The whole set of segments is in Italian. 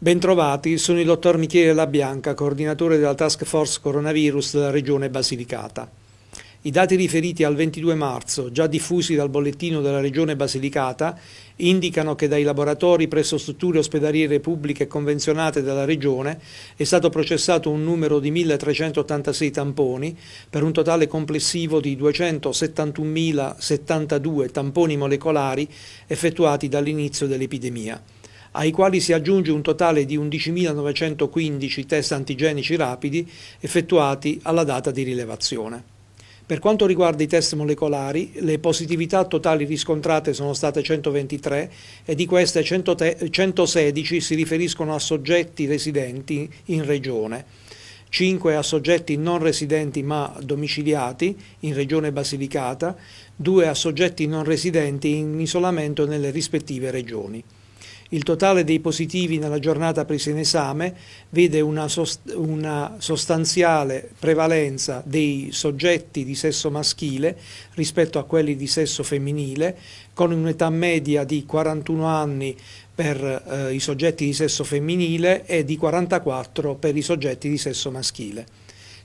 Bentrovati, sono il dottor Michele Labianca, coordinatore della Task Force Coronavirus della Regione Basilicata. I dati riferiti al 22 marzo, già diffusi dal bollettino della Regione Basilicata, indicano che dai laboratori presso strutture ospedaliere pubbliche convenzionate della Regione è stato processato un numero di 1.386 tamponi per un totale complessivo di 271.072 tamponi molecolari effettuati dall'inizio dell'epidemia ai quali si aggiunge un totale di 11.915 test antigenici rapidi effettuati alla data di rilevazione. Per quanto riguarda i test molecolari, le positività totali riscontrate sono state 123 e di queste 116 si riferiscono a soggetti residenti in regione, 5 a soggetti non residenti ma domiciliati in regione Basilicata, 2 a soggetti non residenti in isolamento nelle rispettive regioni. Il totale dei positivi nella giornata presa in esame vede una, sost una sostanziale prevalenza dei soggetti di sesso maschile rispetto a quelli di sesso femminile, con un'età media di 41 anni per eh, i soggetti di sesso femminile e di 44 per i soggetti di sesso maschile.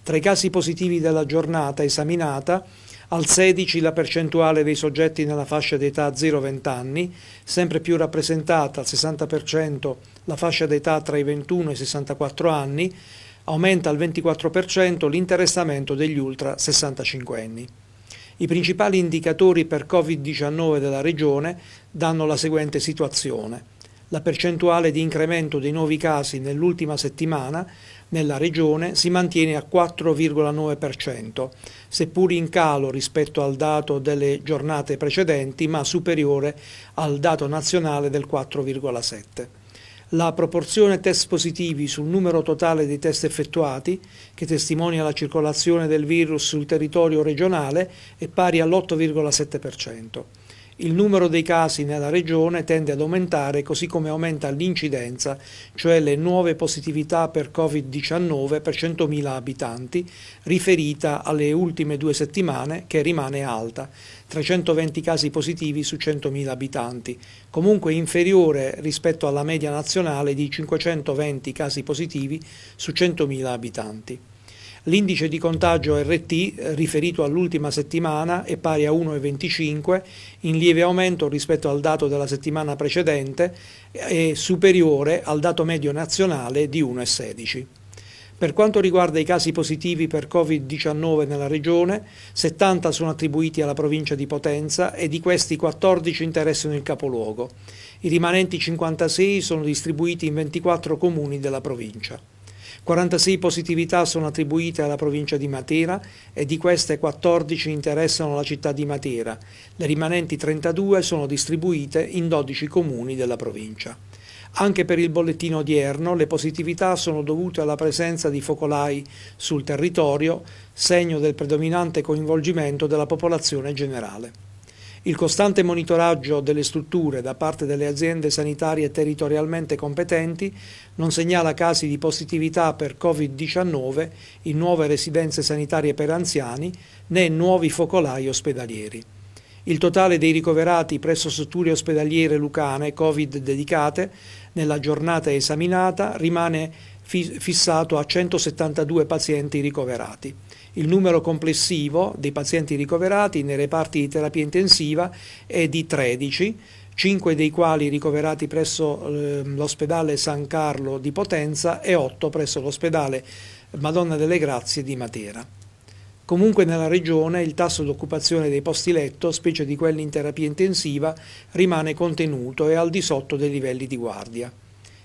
Tra i casi positivi della giornata esaminata al 16 la percentuale dei soggetti nella fascia d'età 0-20 anni, sempre più rappresentata al 60% la fascia d'età tra i 21 e i 64 anni, aumenta al 24% l'interessamento degli ultra 65 anni. I principali indicatori per Covid-19 della Regione danno la seguente situazione. La percentuale di incremento dei nuovi casi nell'ultima settimana nella regione si mantiene a 4,9%, seppur in calo rispetto al dato delle giornate precedenti, ma superiore al dato nazionale del 4,7%. La proporzione test positivi sul numero totale dei test effettuati, che testimonia la circolazione del virus sul territorio regionale, è pari all'8,7%. Il numero dei casi nella regione tende ad aumentare così come aumenta l'incidenza, cioè le nuove positività per Covid-19 per 100.000 abitanti, riferita alle ultime due settimane che rimane alta, 320 casi positivi su 100.000 abitanti, comunque inferiore rispetto alla media nazionale di 520 casi positivi su 100.000 abitanti. L'indice di contagio RT eh, riferito all'ultima settimana è pari a 1,25, in lieve aumento rispetto al dato della settimana precedente e superiore al dato medio nazionale di 1,16. Per quanto riguarda i casi positivi per Covid-19 nella regione, 70 sono attribuiti alla provincia di Potenza e di questi 14 interessano il capoluogo. I rimanenti 56 sono distribuiti in 24 comuni della provincia. 46 positività sono attribuite alla provincia di Matera e di queste 14 interessano la città di Matera. Le rimanenti 32 sono distribuite in 12 comuni della provincia. Anche per il bollettino odierno le positività sono dovute alla presenza di focolai sul territorio, segno del predominante coinvolgimento della popolazione generale. Il costante monitoraggio delle strutture da parte delle aziende sanitarie territorialmente competenti non segnala casi di positività per Covid-19 in nuove residenze sanitarie per anziani né nuovi focolai ospedalieri. Il totale dei ricoverati presso strutture ospedaliere lucane Covid dedicate nella giornata esaminata rimane fissato a 172 pazienti ricoverati. Il numero complessivo dei pazienti ricoverati nei reparti di terapia intensiva è di 13, 5 dei quali ricoverati presso ehm, l'ospedale San Carlo di Potenza e 8 presso l'ospedale Madonna delle Grazie di Matera. Comunque nella regione il tasso di occupazione dei posti letto, specie di quelli in terapia intensiva, rimane contenuto e al di sotto dei livelli di guardia.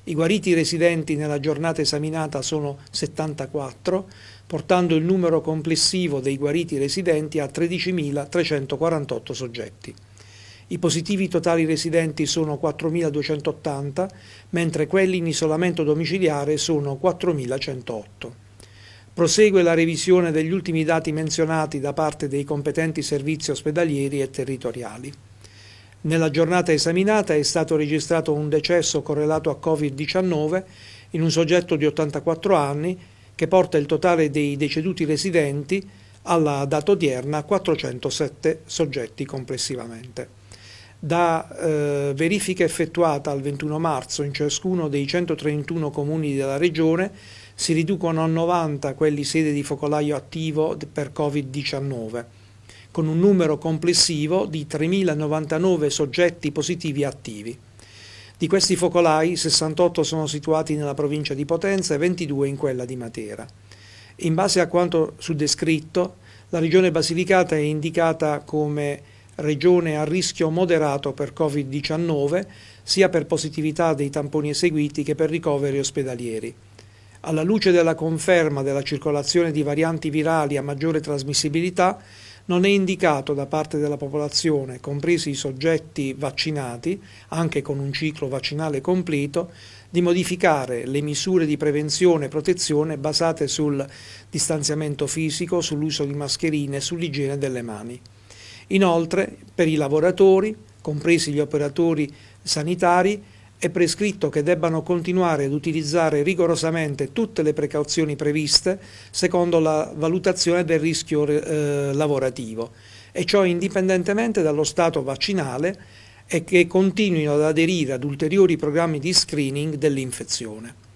I guariti residenti nella giornata esaminata sono 74, portando il numero complessivo dei guariti residenti a 13.348 soggetti. I positivi totali residenti sono 4.280, mentre quelli in isolamento domiciliare sono 4.108. Prosegue la revisione degli ultimi dati menzionati da parte dei competenti servizi ospedalieri e territoriali. Nella giornata esaminata è stato registrato un decesso correlato a Covid-19 in un soggetto di 84 anni che porta il totale dei deceduti residenti alla data odierna a 407 soggetti complessivamente. Da eh, verifica effettuata al 21 marzo in ciascuno dei 131 comuni della regione si riducono a 90 quelli sede di focolaio attivo per Covid-19 con un numero complessivo di 3.099 soggetti positivi attivi. Di questi focolai, 68 sono situati nella provincia di Potenza e 22 in quella di Matera. In base a quanto suddescritto, la regione Basilicata è indicata come regione a rischio moderato per Covid-19, sia per positività dei tamponi eseguiti che per ricoveri ospedalieri. Alla luce della conferma della circolazione di varianti virali a maggiore trasmissibilità, non è indicato da parte della popolazione, compresi i soggetti vaccinati, anche con un ciclo vaccinale completo, di modificare le misure di prevenzione e protezione basate sul distanziamento fisico, sull'uso di mascherine e sull'igiene delle mani. Inoltre, per i lavoratori, compresi gli operatori sanitari, è prescritto che debbano continuare ad utilizzare rigorosamente tutte le precauzioni previste secondo la valutazione del rischio eh, lavorativo e ciò indipendentemente dallo stato vaccinale e che continuino ad aderire ad ulteriori programmi di screening dell'infezione.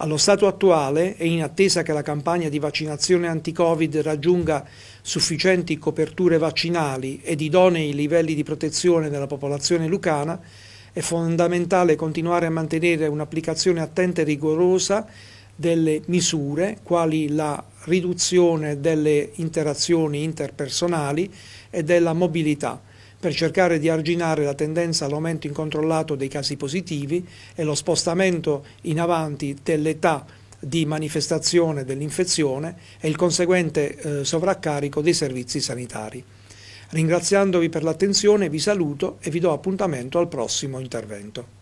Allo stato attuale e in attesa che la campagna di vaccinazione anti-Covid raggiunga sufficienti coperture vaccinali ed idonei livelli di protezione della popolazione lucana, è fondamentale continuare a mantenere un'applicazione attenta e rigorosa delle misure, quali la riduzione delle interazioni interpersonali e della mobilità, per cercare di arginare la tendenza all'aumento incontrollato dei casi positivi e lo spostamento in avanti dell'età di manifestazione dell'infezione e il conseguente eh, sovraccarico dei servizi sanitari. Ringraziandovi per l'attenzione vi saluto e vi do appuntamento al prossimo intervento.